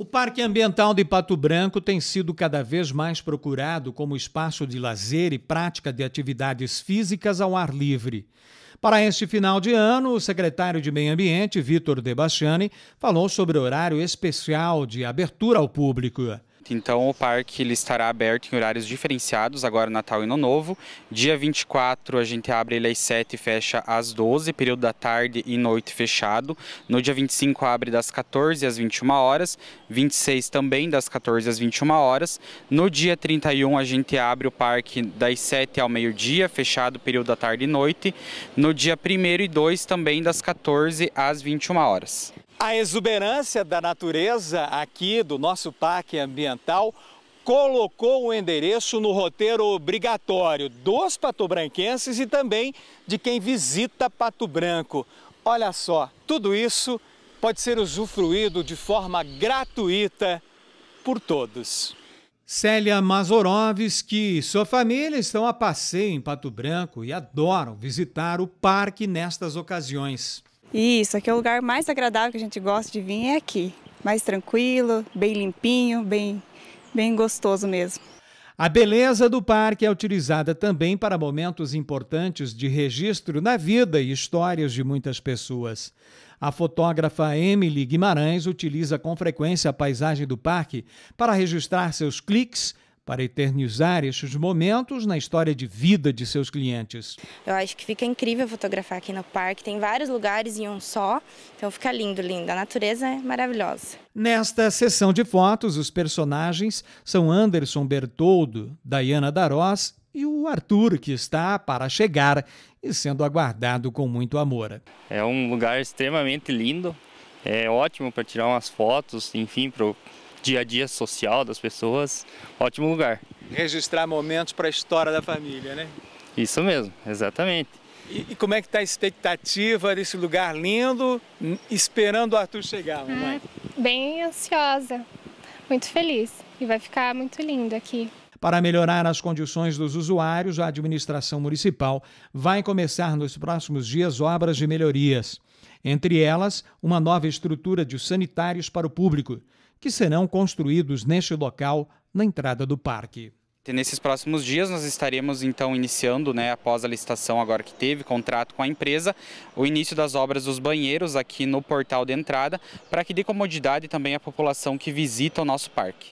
O Parque Ambiental de Pato Branco tem sido cada vez mais procurado como espaço de lazer e prática de atividades físicas ao ar livre. Para este final de ano, o secretário de Meio Ambiente, Vitor Debastiani, falou sobre o horário especial de abertura ao público. Então o parque ele estará aberto em horários diferenciados, agora Natal e Ano Novo. Dia 24 a gente abre ele às 7 e fecha às 12, período da tarde e noite fechado. No dia 25 abre das 14 às 21 horas, 26 também das 14 às 21 horas. No dia 31 a gente abre o parque das 7 ao meio-dia, fechado período da tarde e noite. No dia 1 e 2 também das 14 às 21 horas. A exuberância da natureza aqui do nosso parque ambiental colocou o endereço no roteiro obrigatório dos patobranquenses e também de quem visita Pato Branco. Olha só, tudo isso pode ser usufruído de forma gratuita por todos. Célia Mazorovski e sua família estão a passeio em Pato Branco e adoram visitar o parque nestas ocasiões. Isso, aqui é o lugar mais agradável que a gente gosta de vir é aqui. Mais tranquilo, bem limpinho, bem, bem gostoso mesmo. A beleza do parque é utilizada também para momentos importantes de registro na vida e histórias de muitas pessoas. A fotógrafa Emily Guimarães utiliza com frequência a paisagem do parque para registrar seus cliques para eternizar estes momentos na história de vida de seus clientes. Eu acho que fica incrível fotografar aqui no parque, tem vários lugares em um só, então fica lindo, lindo. A natureza é maravilhosa. Nesta sessão de fotos, os personagens são Anderson Bertoldo, Diana Darós e o Arthur, que está para chegar e sendo aguardado com muito amor. É um lugar extremamente lindo, é ótimo para tirar umas fotos, enfim, para dia a dia social das pessoas. Ótimo lugar. Registrar momentos para a história da família, né? Isso mesmo, exatamente. E, e como é que está a expectativa desse lugar lindo, esperando o Arthur chegar, hum, mamãe? bem ansiosa, muito feliz e vai ficar muito lindo aqui. Para melhorar as condições dos usuários, a administração municipal vai começar nos próximos dias obras de melhorias. Entre elas, uma nova estrutura de sanitários para o público, que serão construídos neste local na entrada do parque. E nesses próximos dias nós estaremos então iniciando, né, após a licitação agora que teve, contrato com a empresa, o início das obras dos banheiros aqui no portal de entrada, para que dê comodidade também à população que visita o nosso parque.